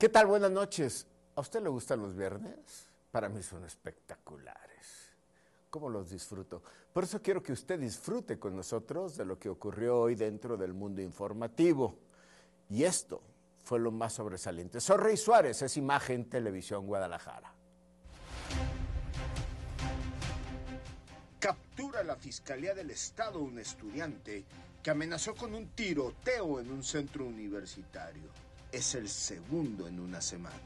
¿Qué tal? Buenas noches. ¿A usted le gustan los viernes? Para mí son espectaculares. ¿Cómo los disfruto? Por eso quiero que usted disfrute con nosotros de lo que ocurrió hoy dentro del mundo informativo. Y esto fue lo más sobresaliente. Sorrey Suárez es imagen Televisión Guadalajara. Captura la Fiscalía del Estado un estudiante que amenazó con un tiroteo en un centro universitario es el segundo en una semana.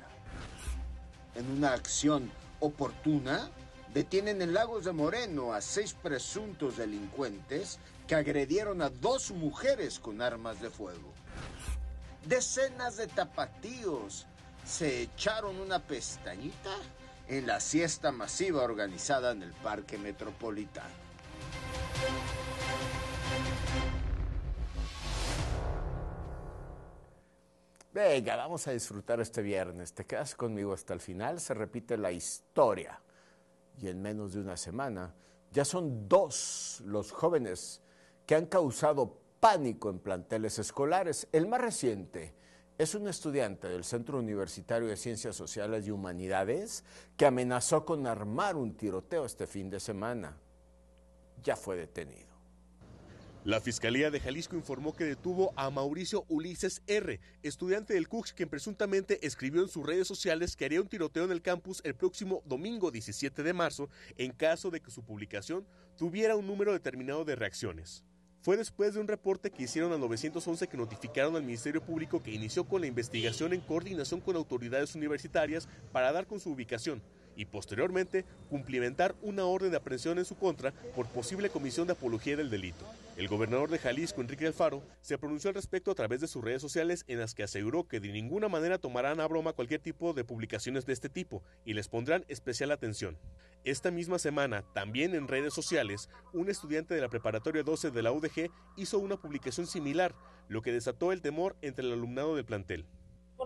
En una acción oportuna, detienen en Lagos de Moreno a seis presuntos delincuentes que agredieron a dos mujeres con armas de fuego. Decenas de tapatíos se echaron una pestañita en la siesta masiva organizada en el Parque Metropolitano. Venga, vamos a disfrutar este viernes. Te quedas conmigo hasta el final. Se repite la historia. Y en menos de una semana ya son dos los jóvenes que han causado pánico en planteles escolares. El más reciente es un estudiante del Centro Universitario de Ciencias Sociales y Humanidades que amenazó con armar un tiroteo este fin de semana. Ya fue detenido. La Fiscalía de Jalisco informó que detuvo a Mauricio Ulises R., estudiante del CUX, quien presuntamente escribió en sus redes sociales que haría un tiroteo en el campus el próximo domingo 17 de marzo en caso de que su publicación tuviera un número determinado de reacciones. Fue después de un reporte que hicieron al 911 que notificaron al Ministerio Público que inició con la investigación en coordinación con autoridades universitarias para dar con su ubicación y posteriormente cumplimentar una orden de aprehensión en su contra por posible comisión de apología del delito. El gobernador de Jalisco, Enrique Alfaro, se pronunció al respecto a través de sus redes sociales en las que aseguró que de ninguna manera tomarán a broma cualquier tipo de publicaciones de este tipo y les pondrán especial atención. Esta misma semana, también en redes sociales, un estudiante de la preparatoria 12 de la UDG hizo una publicación similar, lo que desató el temor entre el alumnado del plantel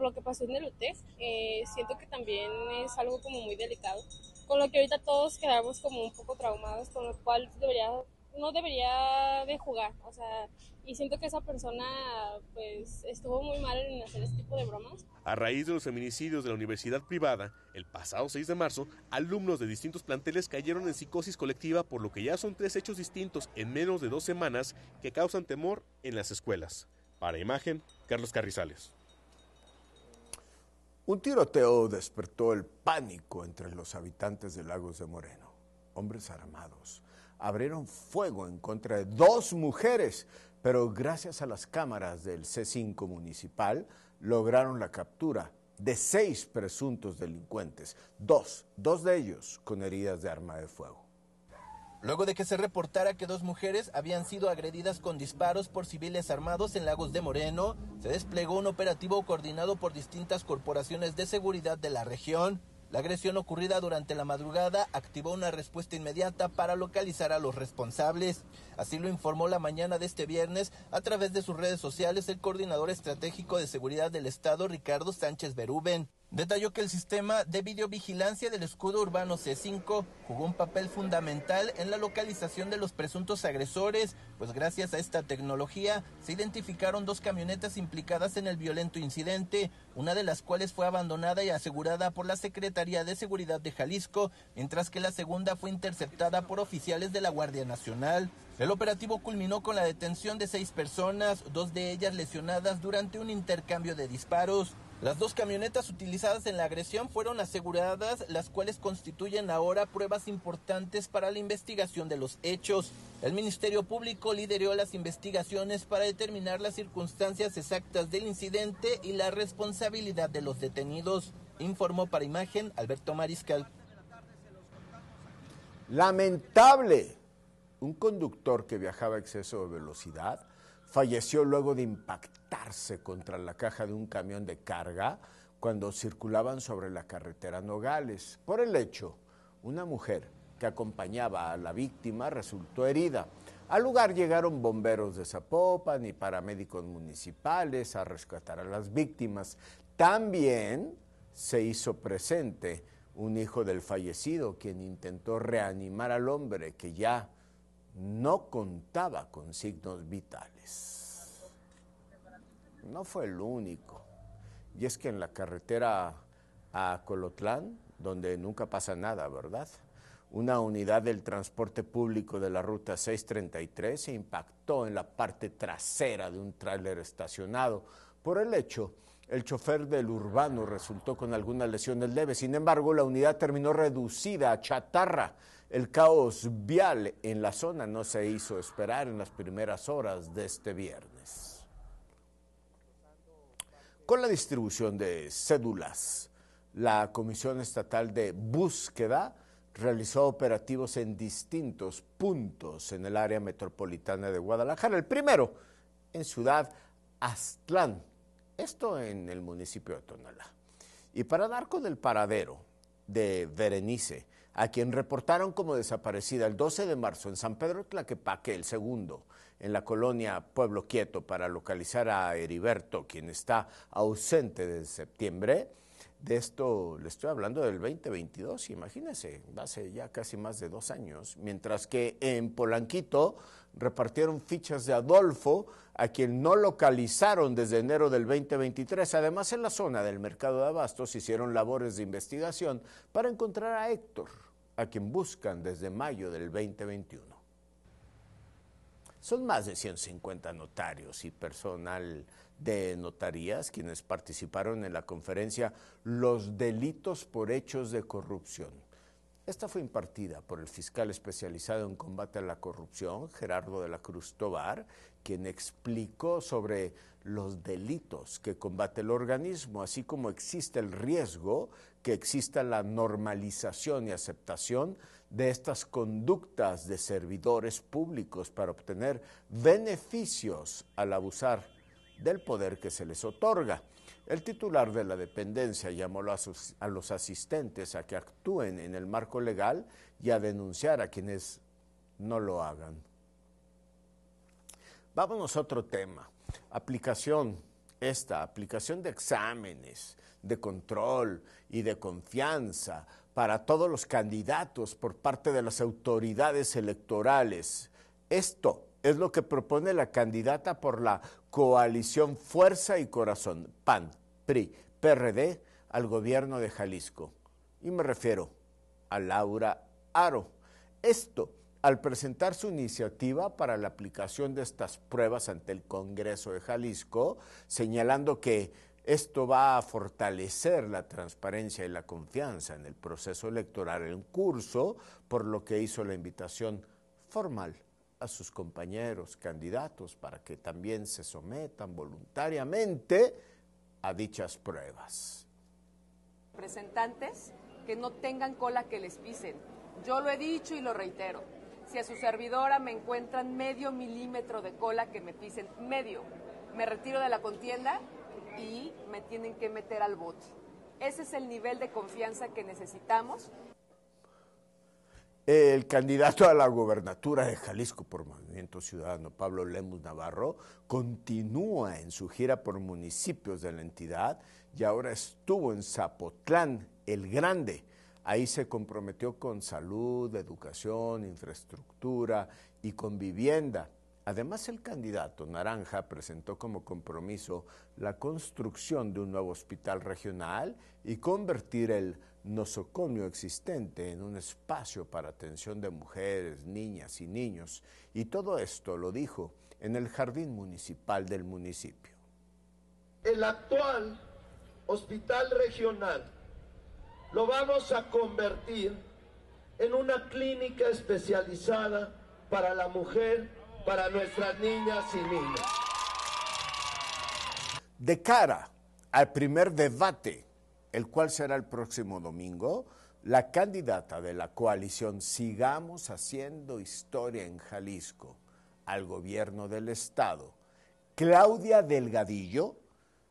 lo que pasó en el UTEC, eh, siento que también es algo como muy delicado, con lo que ahorita todos quedamos como un poco traumados, con lo cual no debería de jugar, o sea, y siento que esa persona pues estuvo muy mal en hacer este tipo de bromas. A raíz de los feminicidios de la universidad privada, el pasado 6 de marzo, alumnos de distintos planteles cayeron en psicosis colectiva, por lo que ya son tres hechos distintos en menos de dos semanas que causan temor en las escuelas. Para imagen, Carlos Carrizales. Un tiroteo despertó el pánico entre los habitantes de Lagos de Moreno. Hombres armados abrieron fuego en contra de dos mujeres, pero gracias a las cámaras del C5 municipal lograron la captura de seis presuntos delincuentes, dos, dos de ellos con heridas de arma de fuego luego de que se reportara que dos mujeres habían sido agredidas con disparos por civiles armados en Lagos de Moreno, se desplegó un operativo coordinado por distintas corporaciones de seguridad de la región. La agresión ocurrida durante la madrugada activó una respuesta inmediata para localizar a los responsables. Así lo informó la mañana de este viernes a través de sus redes sociales el coordinador estratégico de seguridad del Estado, Ricardo Sánchez Berúben. Detalló que el sistema de videovigilancia del escudo urbano C5 jugó un papel fundamental en la localización de los presuntos agresores, pues gracias a esta tecnología se identificaron dos camionetas implicadas en el violento incidente, una de las cuales fue abandonada y asegurada por la Secretaría de Seguridad de Jalisco, mientras que la segunda fue interceptada por oficiales de la Guardia Nacional. El operativo culminó con la detención de seis personas, dos de ellas lesionadas durante un intercambio de disparos. Las dos camionetas utilizadas en la agresión fueron aseguradas, las cuales constituyen ahora pruebas importantes para la investigación de los hechos. El Ministerio Público lideró las investigaciones para determinar las circunstancias exactas del incidente y la responsabilidad de los detenidos, informó para imagen Alberto Mariscal. Lamentable. Un conductor que viajaba a exceso de velocidad falleció luego de impactarse contra la caja de un camión de carga cuando circulaban sobre la carretera Nogales. Por el hecho, una mujer que acompañaba a la víctima resultó herida. Al lugar llegaron bomberos de Zapopan y paramédicos municipales a rescatar a las víctimas. También se hizo presente un hijo del fallecido, quien intentó reanimar al hombre que ya no contaba con signos vitales. No fue el único. Y es que en la carretera a Colotlán, donde nunca pasa nada, ¿verdad? Una unidad del transporte público de la ruta 633 se impactó en la parte trasera de un tráiler estacionado. Por el hecho, el chofer del urbano resultó con algunas lesiones leves. Sin embargo, la unidad terminó reducida a chatarra el caos vial en la zona no se hizo esperar en las primeras horas de este viernes. Con la distribución de cédulas, la Comisión Estatal de Búsqueda realizó operativos en distintos puntos en el área metropolitana de Guadalajara. El primero en Ciudad Aztlán, esto en el municipio de Tonalá. Y para dar con el paradero de Berenice, a quien reportaron como desaparecida el 12 de marzo en San Pedro Tlaquepaque, el segundo, en la colonia Pueblo Quieto, para localizar a Heriberto, quien está ausente desde septiembre. De esto le estoy hablando del 2022, imagínense, hace ya casi más de dos años, mientras que en Polanquito repartieron fichas de Adolfo, a quien no localizaron desde enero del 2023. Además, en la zona del mercado de abastos hicieron labores de investigación para encontrar a Héctor, a quien buscan desde mayo del 2021. Son más de 150 notarios y personal de notarías quienes participaron en la conferencia Los delitos por hechos de corrupción esta fue impartida por el fiscal especializado en combate a la corrupción, Gerardo de la Cruz Tobar, quien explicó sobre los delitos que combate el organismo, así como existe el riesgo que exista la normalización y aceptación de estas conductas de servidores públicos para obtener beneficios al abusar del poder que se les otorga. El titular de la dependencia llamó a, los asistentes a que actúen en el marco legal y a denunciar a quienes no lo hagan. Vámonos a otro tema. Aplicación, esta aplicación de exámenes, de control y de confianza para todos los candidatos por parte de las autoridades electorales. Esto es lo que propone la candidata por la coalición Fuerza y Corazón, PAN, PRI, PRD al gobierno de Jalisco. Y me refiero a Laura Aro. Esto al presentar su iniciativa para la aplicación de estas pruebas ante el Congreso de Jalisco, señalando que esto va a fortalecer la transparencia y la confianza en el proceso electoral en curso, por lo que hizo la invitación formal a sus compañeros candidatos para que también se sometan voluntariamente a dichas pruebas. Representantes que no tengan cola que les pisen. Yo lo he dicho y lo reitero. Si a su servidora me encuentran medio milímetro de cola que me pisen, medio, me retiro de la contienda y me tienen que meter al bote. Ese es el nivel de confianza que necesitamos el candidato a la gobernatura de Jalisco por Movimiento Ciudadano, Pablo Lemus Navarro, continúa en su gira por municipios de la entidad y ahora estuvo en Zapotlán, el Grande. Ahí se comprometió con salud, educación, infraestructura y con vivienda. Además, el candidato Naranja presentó como compromiso la construcción de un nuevo hospital regional y convertir el nosocomio existente en un espacio para atención de mujeres, niñas y niños, y todo esto lo dijo en el jardín municipal del municipio. El actual hospital regional lo vamos a convertir en una clínica especializada para la mujer, para nuestras niñas y niños. De cara al primer debate el cual será el próximo domingo, la candidata de la coalición Sigamos haciendo historia en Jalisco al gobierno del estado, Claudia Delgadillo,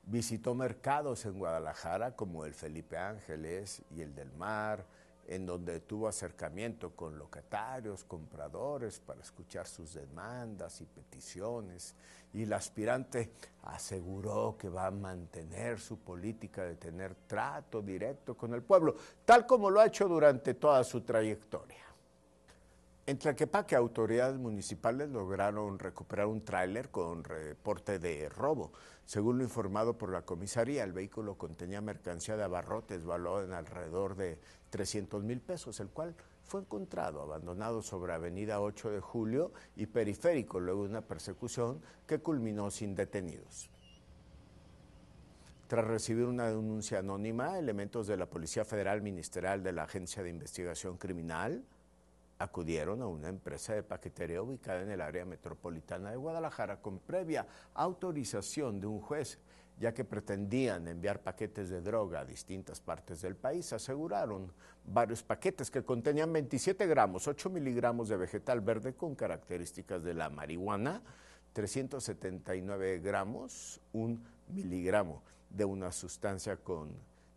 visitó mercados en Guadalajara como el Felipe Ángeles y el del Mar, en donde tuvo acercamiento con locatarios, compradores, para escuchar sus demandas y peticiones, y el aspirante aseguró que va a mantener su política de tener trato directo con el pueblo, tal como lo ha hecho durante toda su trayectoria. En Tlaquepaque, autoridades municipales lograron recuperar un tráiler con reporte de robo. Según lo informado por la comisaría, el vehículo contenía mercancía de abarrotes valorada en alrededor de 300 mil pesos, el cual fue encontrado abandonado sobre Avenida 8 de Julio y Periférico, luego de una persecución que culminó sin detenidos. Tras recibir una denuncia anónima, elementos de la Policía Federal Ministerial de la Agencia de Investigación Criminal acudieron a una empresa de paquetería ubicada en el área metropolitana de Guadalajara con previa autorización de un juez, ya que pretendían enviar paquetes de droga a distintas partes del país. Aseguraron varios paquetes que contenían 27 gramos, 8 miligramos de vegetal verde con características de la marihuana, 379 gramos, 1 miligramo de una sustancia con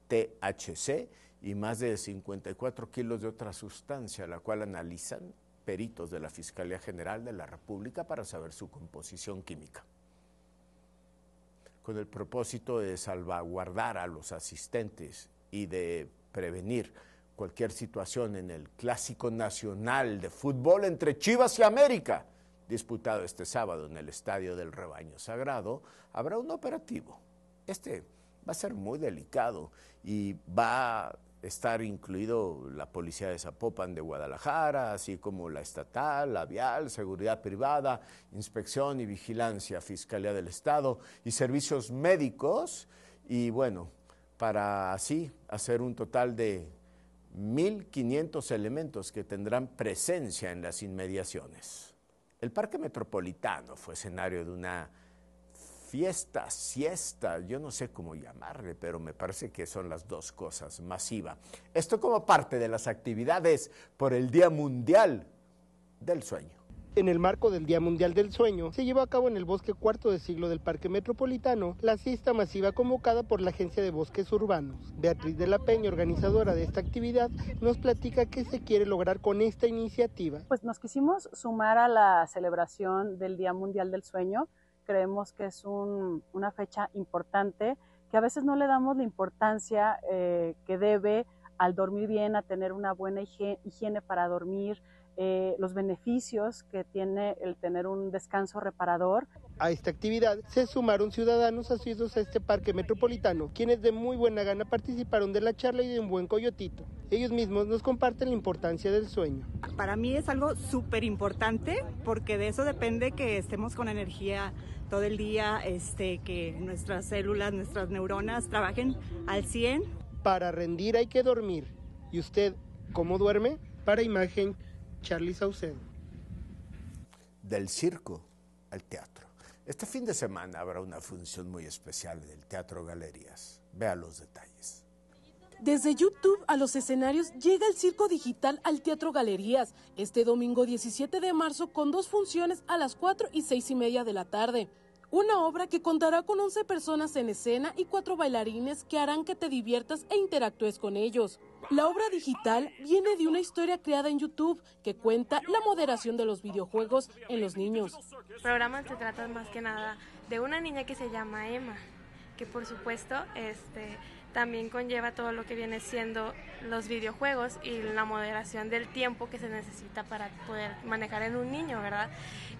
THC y más de 54 kilos de otra sustancia, la cual analizan peritos de la Fiscalía General de la República para saber su composición química. Con el propósito de salvaguardar a los asistentes y de prevenir cualquier situación en el Clásico Nacional de Fútbol entre Chivas y América, disputado este sábado en el Estadio del Rebaño Sagrado, habrá un operativo. Este va a ser muy delicado y va estar incluido la policía de Zapopan de Guadalajara, así como la estatal, la vial, seguridad privada, inspección y vigilancia, Fiscalía del Estado y servicios médicos. Y bueno, para así hacer un total de 1.500 elementos que tendrán presencia en las inmediaciones. El Parque Metropolitano fue escenario de una fiesta, siesta, yo no sé cómo llamarle, pero me parece que son las dos cosas, masiva. Esto como parte de las actividades por el Día Mundial del Sueño. En el marco del Día Mundial del Sueño, se llevó a cabo en el bosque cuarto de siglo del Parque Metropolitano la siesta masiva convocada por la Agencia de Bosques Urbanos. Beatriz de la Peña, organizadora de esta actividad, nos platica qué se quiere lograr con esta iniciativa. Pues nos quisimos sumar a la celebración del Día Mundial del Sueño creemos que es una fecha importante, que a veces no le damos la importancia eh, que debe al dormir bien, a tener una buena higiene para dormir, eh, los beneficios que tiene el tener un descanso reparador. A esta actividad se sumaron ciudadanos asiduos a este parque metropolitano, quienes de muy buena gana participaron de la charla y de un buen coyotito. Ellos mismos nos comparten la importancia del sueño. Para mí es algo súper importante porque de eso depende que estemos con energía todo el día, este, que nuestras células, nuestras neuronas trabajen al 100. Para rendir hay que dormir. ¿Y usted cómo duerme? Para imagen, Charlie Saucedo. Del circo al teatro. Este fin de semana habrá una función muy especial en el Teatro Galerías. Vea los detalles. Desde YouTube a los escenarios llega el circo digital al Teatro Galerías este domingo 17 de marzo con dos funciones a las 4 y 6 y media de la tarde. Una obra que contará con 11 personas en escena y cuatro bailarines que harán que te diviertas e interactúes con ellos. La obra digital viene de una historia creada en YouTube que cuenta la moderación de los videojuegos en los niños. El programa se trata más que nada de una niña que se llama Emma, que por supuesto este, también conlleva todo lo que viene siendo los videojuegos y la moderación del tiempo que se necesita para poder manejar en un niño, ¿verdad?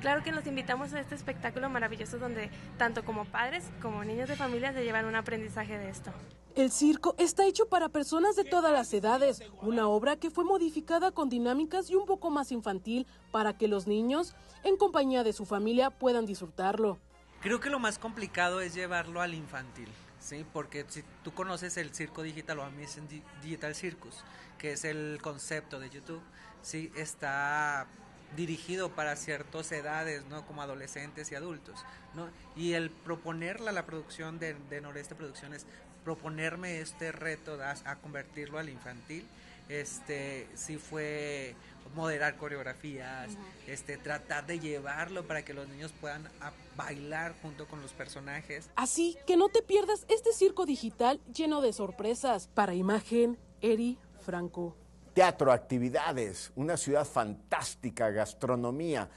Claro que los invitamos a este espectáculo maravilloso donde tanto como padres como niños de familia se llevan un aprendizaje de esto. El circo está hecho para personas de todas las edades, una obra que fue modificada con dinámicas y un poco más infantil para que los niños, en compañía de su familia, puedan disfrutarlo. Creo que lo más complicado es llevarlo al infantil. ¿sí? Porque si tú conoces el circo digital o a mí es Digital Circus, que es el concepto de YouTube, ¿sí? Está dirigido para ciertas edades, ¿no? Como adolescentes y adultos, ¿no? Y el proponerla, la producción de, de Noreste Producciones, proponerme este reto a, a convertirlo al infantil, este, sí fue moderar coreografías, este, tratar de llevarlo para que los niños puedan bailar junto con los personajes. Así que no te pierdas este circo digital lleno de sorpresas. Para imagen, Eri Franco. Teatro, actividades, una ciudad fantástica, gastronomía.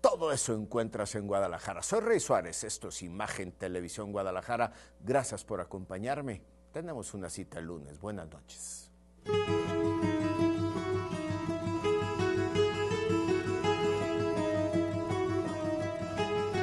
Todo eso encuentras en Guadalajara. Soy Rey Suárez, esto es Imagen Televisión Guadalajara. Gracias por acompañarme. Tenemos una cita el lunes. Buenas noches.